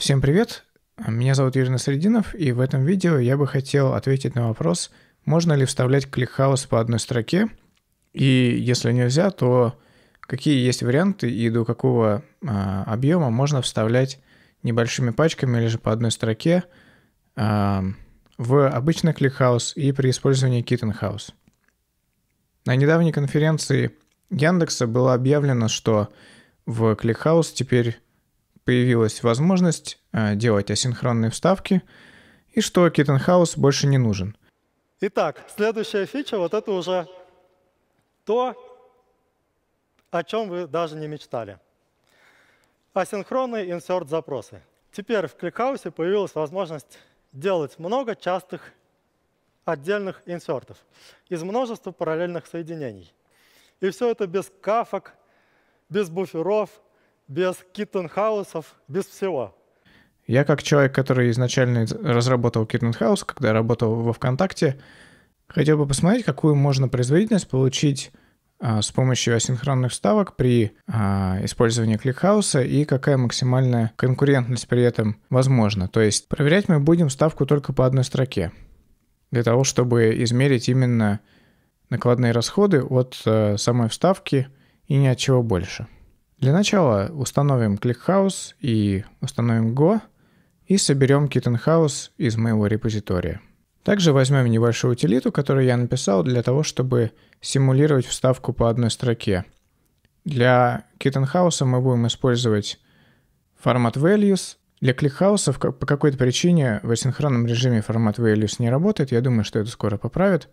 Всем привет! Меня зовут Юрий Насрединов, и в этом видео я бы хотел ответить на вопрос, можно ли вставлять кликхаус по одной строке, и если нельзя, то какие есть варианты и до какого а, объема можно вставлять небольшими пачками или же по одной строке а, в обычный кликхаус и при использовании киттенхаус. На недавней конференции Яндекса было объявлено, что в кликхаус теперь появилась возможность э, делать асинхронные вставки, и что Kittenhouse больше не нужен. Итак, следующая фича, вот это уже то, о чем вы даже не мечтали. Асинхронные инсерт-запросы. Теперь в кликхаусе появилась возможность делать много частых отдельных инсертов из множества параллельных соединений. И все это без кафок, без буферов, без киттенхаусов, без всего. Я как человек, который изначально разработал киттенхаус, когда работал во ВКонтакте, хотел бы посмотреть, какую можно производительность получить а, с помощью асинхронных вставок при а, использовании кликхауса и какая максимальная конкурентность при этом возможна. То есть проверять мы будем ставку только по одной строке для того, чтобы измерить именно накладные расходы от э, самой вставки и ни от чего больше. Для начала установим ClickHouse и установим Go и соберем KittenHouse из моего репозитория. Также возьмем небольшую утилиту, которую я написал для того, чтобы симулировать вставку по одной строке. Для KittenHouse мы будем использовать формат values. Для ClickHouse по какой-то причине в асинхронном режиме формат values не работает. Я думаю, что это скоро поправят.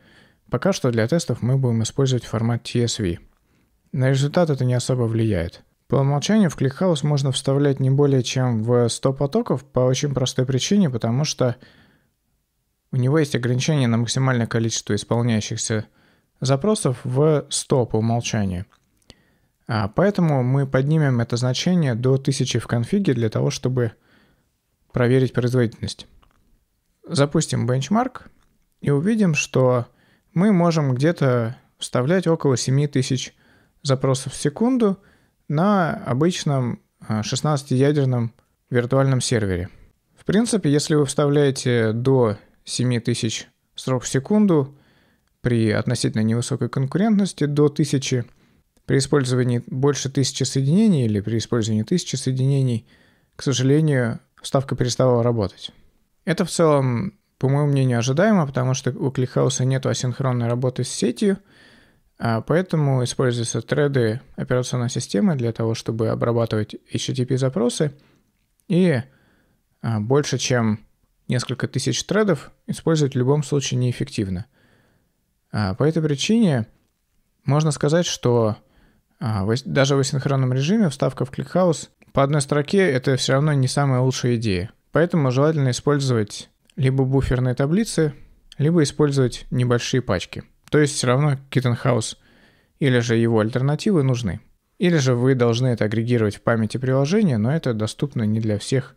Пока что для тестов мы будем использовать формат TSV. На результат это не особо влияет. По умолчанию в ClickHouse можно вставлять не более чем в 100 потоков по очень простой причине, потому что у него есть ограничение на максимальное количество исполняющихся запросов в 100 по умолчанию. А поэтому мы поднимем это значение до 1000 в конфиге для того, чтобы проверить производительность. Запустим бенчмарк и увидим, что мы можем где-то вставлять около 7000 запросов в секунду – на обычном 16-ядерном э, виртуальном сервере. В принципе, если вы вставляете до 7000 строк в секунду при относительно невысокой конкурентности до 1000, при использовании больше 1000 соединений или при использовании 1000 соединений, к сожалению, вставка переставала работать. Это в целом, по моему мнению, ожидаемо, потому что у кликхауса нет асинхронной работы с сетью – а поэтому используются треды операционной системы для того, чтобы обрабатывать HTTP-запросы. И а, больше, чем несколько тысяч тредов, использовать в любом случае неэффективно. А, по этой причине можно сказать, что даже в асинхронном режиме вставка в ClickHouse по одной строке это все равно не самая лучшая идея. Поэтому желательно использовать либо буферные таблицы, либо использовать небольшие пачки – то есть все равно Kittenhouse или же его альтернативы нужны. Или же вы должны это агрегировать в памяти приложения, но это доступно не для всех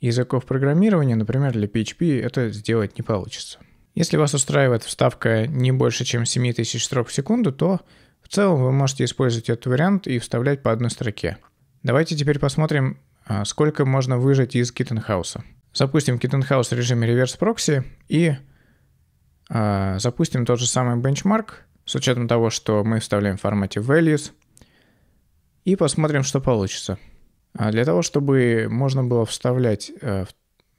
языков программирования, например, для PHP это сделать не получится. Если вас устраивает вставка не больше, чем 7000 строк в секунду, то в целом вы можете использовать этот вариант и вставлять по одной строке. Давайте теперь посмотрим, а, сколько можно выжать из Kittenhouse. Запустим Kittenhouse в режиме реверс прокси и а, запустим тот же самый бенчмарк с учетом того, что мы вставляем в формате values, и посмотрим, что получится. А, для того, чтобы можно было вставлять э,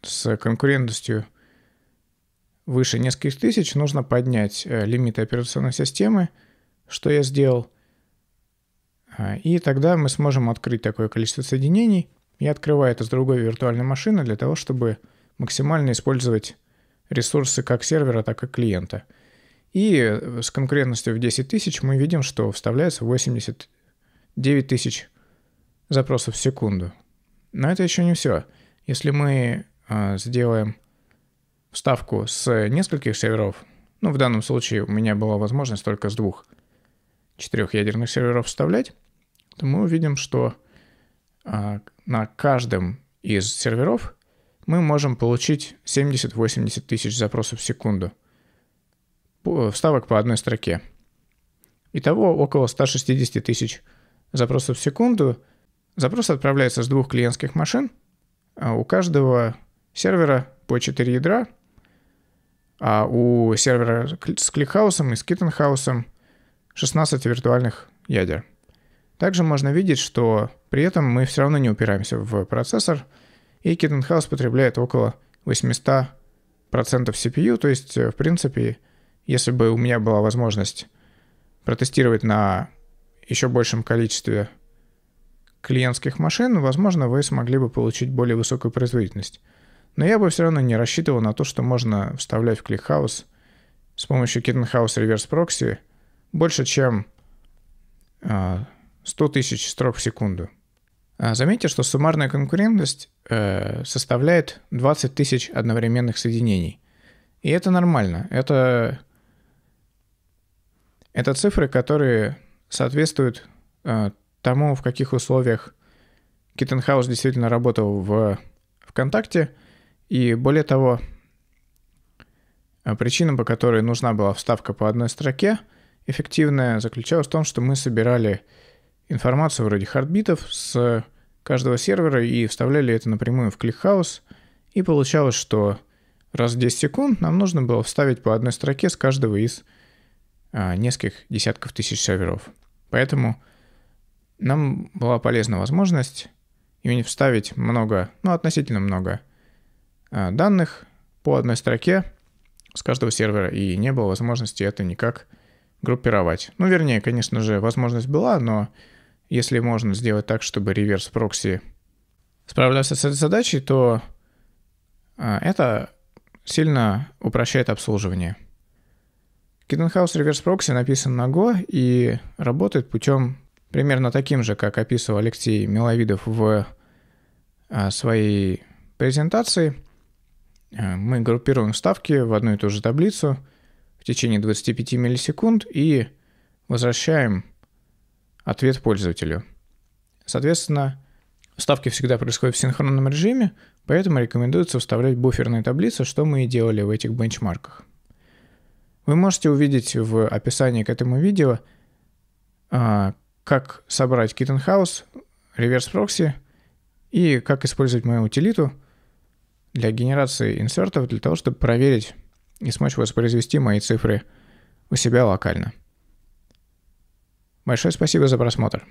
с конкурентностью выше нескольких тысяч, нужно поднять э, лимиты операционной системы, что я сделал. А, и тогда мы сможем открыть такое количество соединений. Я открываю это с другой виртуальной машины для того, чтобы максимально использовать ресурсы как сервера, так и клиента. И с конкурентностью в 10 тысяч мы видим, что вставляется 89 тысяч запросов в секунду. Но это еще не все. Если мы э, сделаем вставку с нескольких серверов, ну, в данном случае у меня была возможность только с двух четырех ядерных серверов вставлять, то мы увидим, что э, на каждом из серверов мы можем получить 70-80 тысяч запросов в секунду. Вставок по одной строке. Итого около 160 тысяч запросов в секунду. Запрос отправляется с двух клиентских машин. А у каждого сервера по 4 ядра. А у сервера с кликхаусом и с китенхаусом 16 виртуальных ядер. Также можно видеть, что при этом мы все равно не упираемся в процессор – и Киттенхаус потребляет около 800% CPU, то есть, э, в принципе, если бы у меня была возможность протестировать на еще большем количестве клиентских машин, возможно, вы смогли бы получить более высокую производительность. Но я бы все равно не рассчитывал на то, что можно вставлять в ClickHouse с помощью KittenHouse Reverse Proxy больше, чем 100 э, тысяч строк в секунду. А заметьте, что суммарная конкурентность э, составляет 20 тысяч одновременных соединений. И это нормально. Это, это цифры, которые соответствуют э, тому, в каких условиях Киттенхаус действительно работал в ВКонтакте. И более того, причина, по которой нужна была вставка по одной строке, эффективная, заключалась в том, что мы собирали информацию вроде хардбитов с каждого сервера и вставляли это напрямую в кликхаус И получалось, что раз в 10 секунд нам нужно было вставить по одной строке с каждого из а, нескольких десятков тысяч серверов. Поэтому нам была полезна возможность именно вставить много, ну относительно много а, данных по одной строке с каждого сервера, и не было возможности это никак группировать. Ну, вернее, конечно же, возможность была, но если можно сделать так, чтобы реверс прокси справлялся с этой задачей, то а, это сильно упрощает обслуживание. Kiddenhouse Reverse Proxy написан на Go и работает путем примерно таким же, как описывал Алексей Миловидов в а, своей презентации. А, мы группируем вставки в одну и ту же таблицу в течение 25 миллисекунд и возвращаем ответ пользователю. Соответственно, ставки всегда происходят в синхронном режиме, поэтому рекомендуется вставлять буферные таблицы, что мы и делали в этих бенчмарках. Вы можете увидеть в описании к этому видео, а, как собрать Kittenhouse, реверс прокси и как использовать мою утилиту для генерации инсертов для того, чтобы проверить и смочь воспроизвести мои цифры у себя локально. Большое спасибо за просмотр.